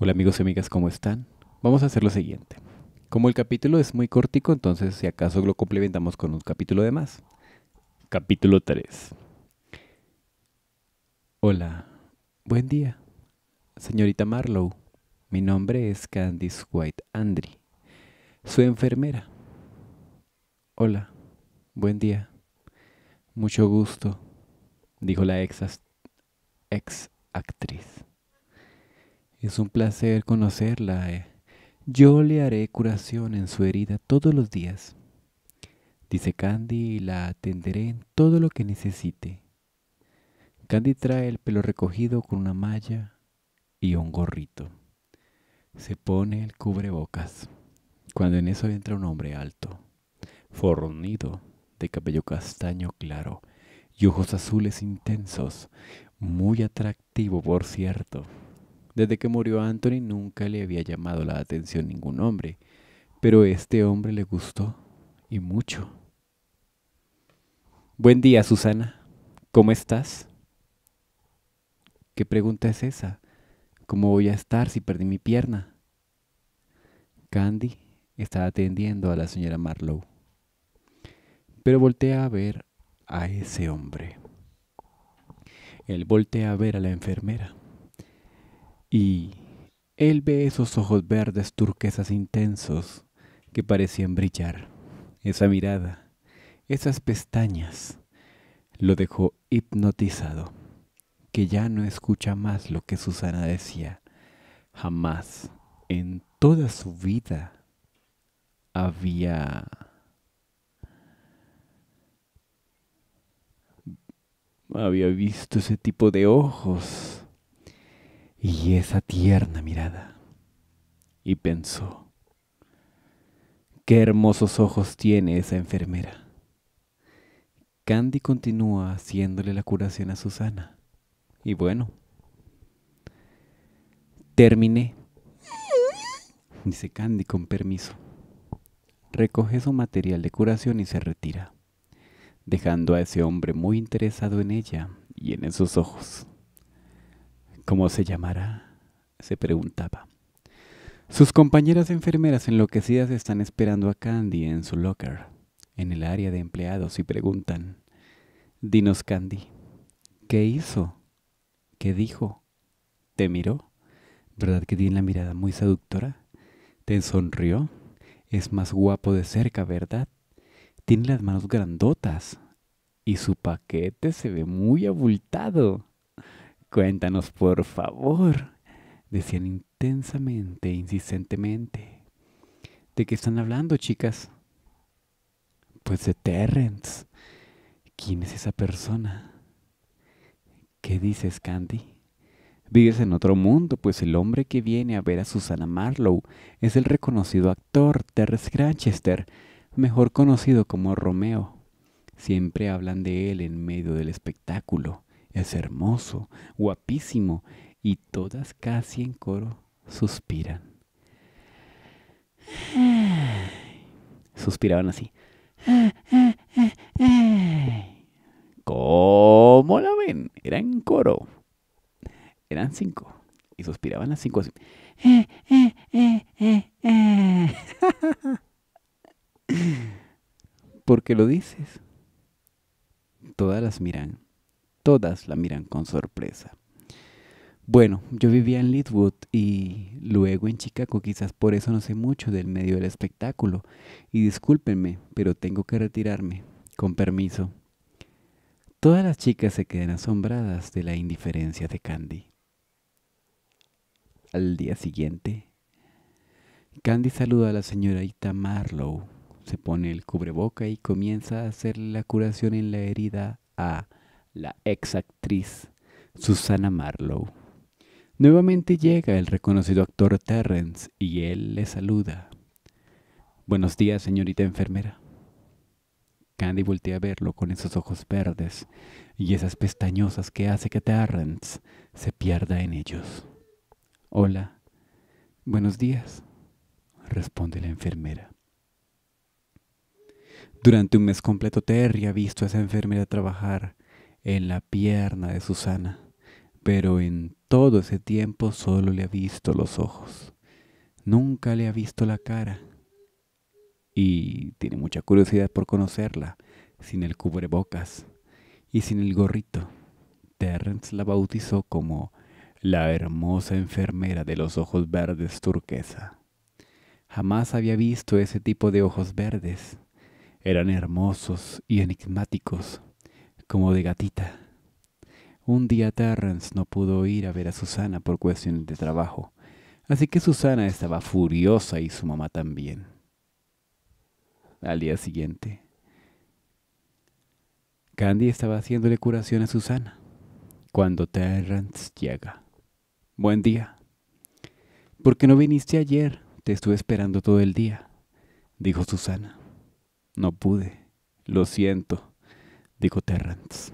Hola amigos y amigas, ¿cómo están? Vamos a hacer lo siguiente. Como el capítulo es muy cortico, entonces si acaso lo complementamos con un capítulo de más. Capítulo 3. Hola, buen día. Señorita Marlowe, mi nombre es Candice White Andry. su enfermera. Hola, buen día. Mucho gusto, dijo la ex, ex actriz. Es un placer conocerla. Eh. Yo le haré curación en su herida todos los días. Dice Candy y la atenderé en todo lo que necesite. Candy trae el pelo recogido con una malla y un gorrito. Se pone el cubrebocas. Cuando en eso entra un hombre alto, fornido, de cabello castaño claro y ojos azules intensos, muy atractivo por cierto. Desde que murió Anthony nunca le había llamado la atención ningún hombre, pero este hombre le gustó y mucho. Buen día, Susana. ¿Cómo estás? ¿Qué pregunta es esa? ¿Cómo voy a estar si perdí mi pierna? Candy estaba atendiendo a la señora Marlowe, pero voltea a ver a ese hombre. Él voltea a ver a la enfermera. Y él ve esos ojos verdes turquesas intensos que parecían brillar, esa mirada, esas pestañas, lo dejó hipnotizado, que ya no escucha más lo que Susana decía. Jamás en toda su vida había había visto ese tipo de ojos y esa tierna mirada. Y pensó, qué hermosos ojos tiene esa enfermera. Candy continúa haciéndole la curación a Susana. Y bueno, terminé, dice Candy con permiso. Recoge su material de curación y se retira, dejando a ese hombre muy interesado en ella y en sus ojos. ¿Cómo se llamará? se preguntaba. Sus compañeras enfermeras enloquecidas están esperando a Candy en su locker, en el área de empleados, y preguntan, Dinos Candy, ¿qué hizo? ¿Qué dijo? ¿Te miró? ¿Verdad que tiene la mirada muy seductora? ¿Te sonrió? Es más guapo de cerca, ¿verdad? Tiene las manos grandotas y su paquete se ve muy abultado. Cuéntanos, por favor, decían intensamente, insistentemente. ¿De qué están hablando, chicas? Pues de Terrence. ¿Quién es esa persona? ¿Qué dices, Candy? Vives en otro mundo, pues el hombre que viene a ver a Susana Marlowe es el reconocido actor Terrence Granchester, mejor conocido como Romeo. Siempre hablan de él en medio del espectáculo. Es hermoso, guapísimo, y todas casi en coro suspiran. Suspiraban así. ¿Cómo la ven? Eran en coro. Eran cinco. Y suspiraban las cinco así. ¿Por qué lo dices? Todas las miran todas la miran con sorpresa. Bueno, yo vivía en Leadwood y luego en Chicago, quizás por eso no sé mucho del medio del espectáculo. Y discúlpenme, pero tengo que retirarme, con permiso. Todas las chicas se quedan asombradas de la indiferencia de Candy. Al día siguiente, Candy saluda a la señorita Marlowe, se pone el cubreboca y comienza a hacer la curación en la herida a la exactriz Susana Marlowe. Nuevamente llega el reconocido actor Terrence y él le saluda. Buenos días, señorita enfermera. Candy voltea a verlo con esos ojos verdes y esas pestañosas que hace que Terrence se pierda en ellos. Hola, buenos días, responde la enfermera. Durante un mes completo Terry ha visto a esa enfermera trabajar en la pierna de Susana, pero en todo ese tiempo solo le ha visto los ojos. Nunca le ha visto la cara. Y tiene mucha curiosidad por conocerla, sin el cubrebocas y sin el gorrito. Terence la bautizó como la hermosa enfermera de los ojos verdes turquesa. Jamás había visto ese tipo de ojos verdes. Eran hermosos y enigmáticos, como de gatita. Un día Terrence no pudo ir a ver a Susana por cuestiones de trabajo, así que Susana estaba furiosa y su mamá también. Al día siguiente, Candy estaba haciéndole curación a Susana cuando Terrence llega. Buen día. ¿Por qué no viniste ayer? Te estuve esperando todo el día, dijo Susana. No pude. Lo siento dijo Terrance.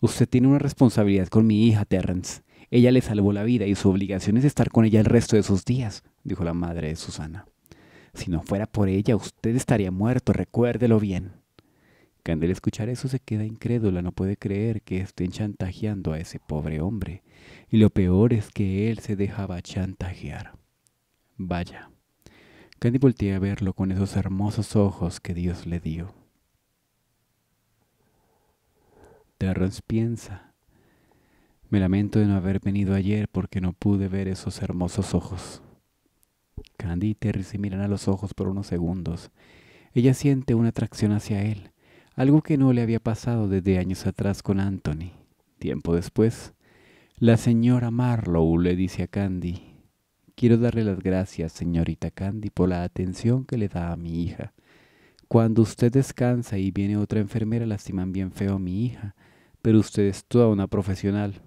Usted tiene una responsabilidad con mi hija, Terrance. Ella le salvó la vida y su obligación es estar con ella el resto de sus días, dijo la madre de Susana. Si no fuera por ella, usted estaría muerto, recuérdelo bien. al escuchar eso se queda incrédula, no puede creer que estén chantajeando a ese pobre hombre. Y lo peor es que él se dejaba chantajear. Vaya. Candy voltea a verlo con esos hermosos ojos que Dios le dio. Terrence piensa. Me lamento de no haber venido ayer porque no pude ver esos hermosos ojos. Candy y Terry se miran a los ojos por unos segundos. Ella siente una atracción hacia él, algo que no le había pasado desde años atrás con Anthony. Tiempo después, la señora Marlowe le dice a Candy, Quiero darle las gracias, señorita Candy, por la atención que le da a mi hija. Cuando usted descansa y viene otra enfermera, lastiman bien feo a mi hija pero usted es toda una profesional.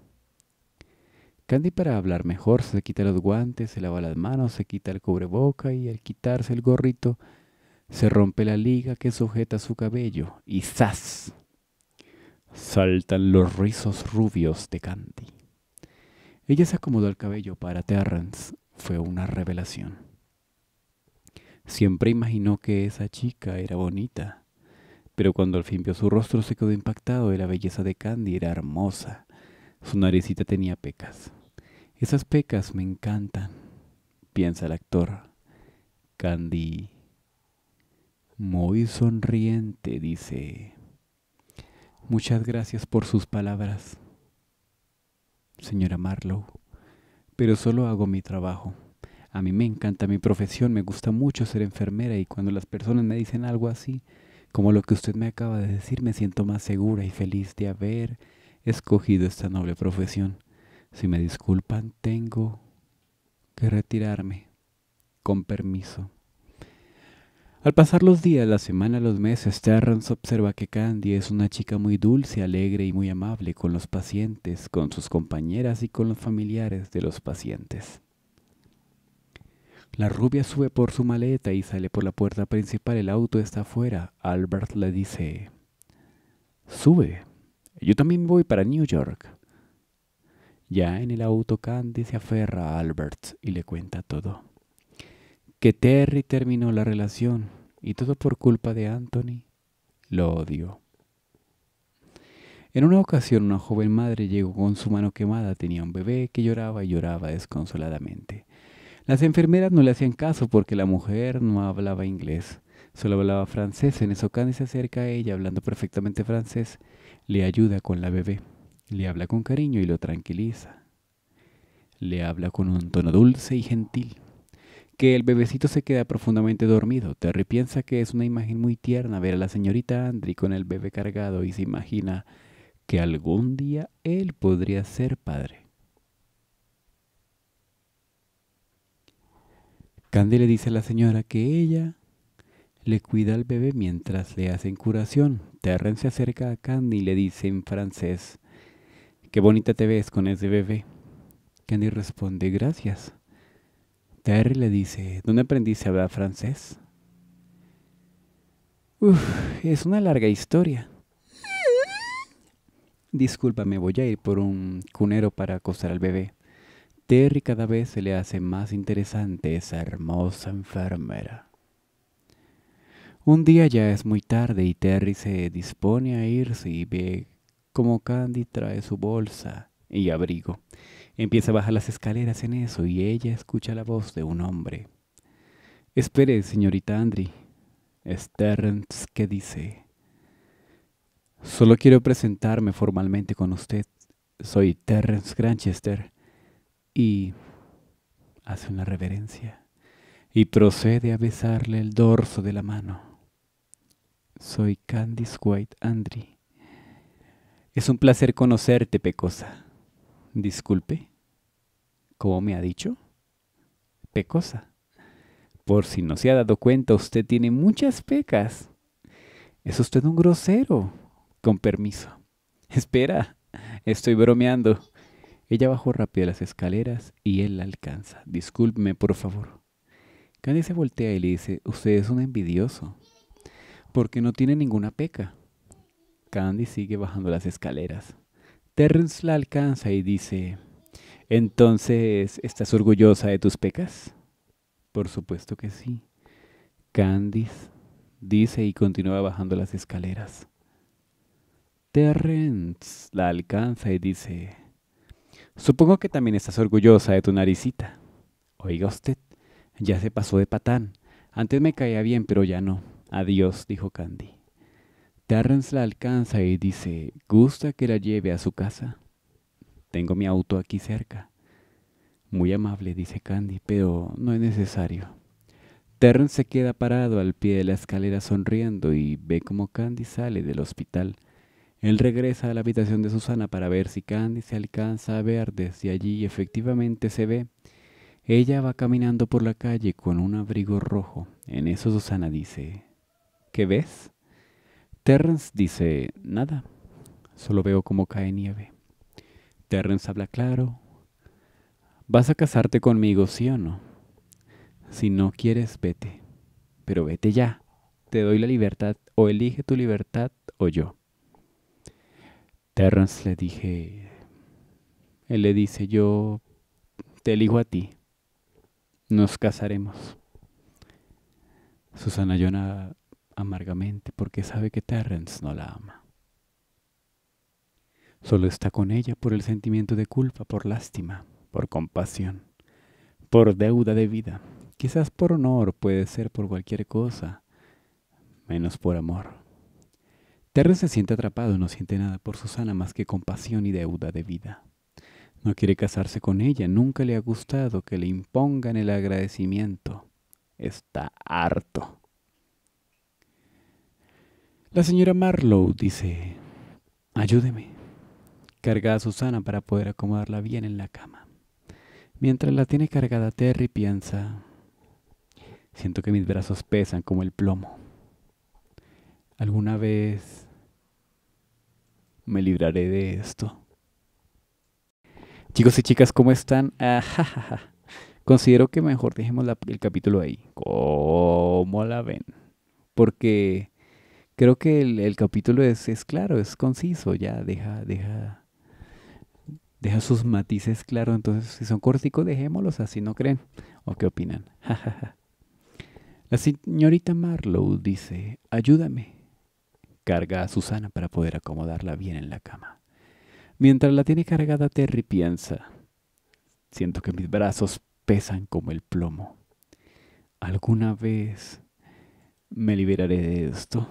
Candy para hablar mejor se quita los guantes, se lava las manos, se quita el cubreboca y al quitarse el gorrito se rompe la liga que sujeta su cabello y ¡zas! Saltan los rizos rubios de Candy. Ella se acomodó el cabello para Terrence. Fue una revelación. Siempre imaginó que esa chica era bonita pero cuando al fin vio su rostro se quedó impactado y la belleza de Candy, era hermosa. Su naricita tenía pecas. Esas pecas me encantan, piensa el actor. Candy, muy sonriente, dice. Muchas gracias por sus palabras, señora Marlowe, pero solo hago mi trabajo. A mí me encanta mi profesión, me gusta mucho ser enfermera y cuando las personas me dicen algo así, como lo que usted me acaba de decir, me siento más segura y feliz de haber escogido esta noble profesión. Si me disculpan, tengo que retirarme. Con permiso. Al pasar los días, la semana, los meses, Terrence observa que Candy es una chica muy dulce, alegre y muy amable con los pacientes, con sus compañeras y con los familiares de los pacientes. La rubia sube por su maleta y sale por la puerta principal. El auto está afuera. Albert le dice, sube. Yo también voy para New York. Ya en el auto, Candy se aferra a Albert y le cuenta todo. Que Terry terminó la relación y todo por culpa de Anthony. Lo odio. En una ocasión una joven madre llegó con su mano quemada, tenía un bebé que lloraba y lloraba desconsoladamente. Las enfermeras no le hacían caso porque la mujer no hablaba inglés, solo hablaba francés. En eso Candy se acerca a ella hablando perfectamente francés, le ayuda con la bebé, le habla con cariño y lo tranquiliza. Le habla con un tono dulce y gentil. Que el bebecito se queda profundamente dormido. Terry piensa que es una imagen muy tierna ver a la señorita Andri con el bebé cargado y se imagina que algún día él podría ser padre. Candy le dice a la señora que ella le cuida al bebé mientras le hacen curación. Terren se acerca a Candy y le dice en francés, Qué bonita te ves con ese bebé. Candy responde, gracias. Terry le dice, ¿dónde aprendiste a hablar francés? Uf, es una larga historia. Discúlpame, voy a ir por un cunero para acostar al bebé. Terry cada vez se le hace más interesante esa hermosa enfermera. Un día ya es muy tarde y Terry se dispone a irse y ve como Candy trae su bolsa y abrigo. Empieza a bajar las escaleras en eso y ella escucha la voz de un hombre. Espere, señorita Andry, Es Terrence que dice. Solo quiero presentarme formalmente con usted. Soy Terrence Granchester y hace una reverencia y procede a besarle el dorso de la mano. Soy Candice White Andri. Es un placer conocerte, Pecosa. Disculpe, ¿cómo me ha dicho? Pecosa. Por si no se ha dado cuenta, usted tiene muchas pecas. Es usted un grosero. Con permiso. Espera, estoy bromeando. Ella bajó rápido las escaleras y él la alcanza. Discúlpeme, por favor. Candy se voltea y le dice, usted es un envidioso, porque no tiene ninguna peca. Candy sigue bajando las escaleras. Terrence la alcanza y dice, entonces, ¿estás orgullosa de tus pecas? Por supuesto que sí. Candice dice y continúa bajando las escaleras. Terrence la alcanza y dice, Supongo que también estás orgullosa de tu naricita. Oiga usted, ya se pasó de patán. Antes me caía bien, pero ya no. Adiós, dijo Candy. Terrence la alcanza y dice, gusta que la lleve a su casa. Tengo mi auto aquí cerca. Muy amable, dice Candy, pero no es necesario. Terrence se queda parado al pie de la escalera sonriendo y ve como Candy sale del hospital él regresa a la habitación de Susana para ver si Candy se alcanza a ver desde allí y efectivamente se ve. Ella va caminando por la calle con un abrigo rojo. En eso Susana dice, ¿qué ves? Terrence dice, nada, solo veo cómo cae nieve. Terrence habla claro. ¿Vas a casarte conmigo, sí o no? Si no quieres, vete. Pero vete ya. Te doy la libertad, o elige tu libertad o yo. Terrence le dije, él le dice, yo te elijo a ti, nos casaremos. Susana llora amargamente porque sabe que Terrence no la ama. Solo está con ella por el sentimiento de culpa, por lástima, por compasión, por deuda de vida, quizás por honor, puede ser por cualquier cosa, menos por amor. Terry se siente atrapado, y no siente nada por Susana más que compasión y deuda de vida. No quiere casarse con ella, nunca le ha gustado que le impongan el agradecimiento. Está harto. La señora Marlowe dice, ayúdeme. Carga a Susana para poder acomodarla bien en la cama. Mientras la tiene cargada, Terry piensa, siento que mis brazos pesan como el plomo. ¿Alguna vez me libraré de esto. Chicos y chicas, ¿cómo están? Ah, Considero que mejor dejemos el capítulo ahí. ¿Cómo la ven? Porque creo que el, capítulo es, claro, es conciso, ya deja, deja, deja sus matices claros. Entonces, si son corticos, dejémoslos así, ¿no creen? ¿O qué opinan? la señorita Marlowe dice, ayúdame. Carga a Susana para poder acomodarla bien en la cama. Mientras la tiene cargada, Terry piensa. Siento que mis brazos pesan como el plomo. Alguna vez me liberaré de esto.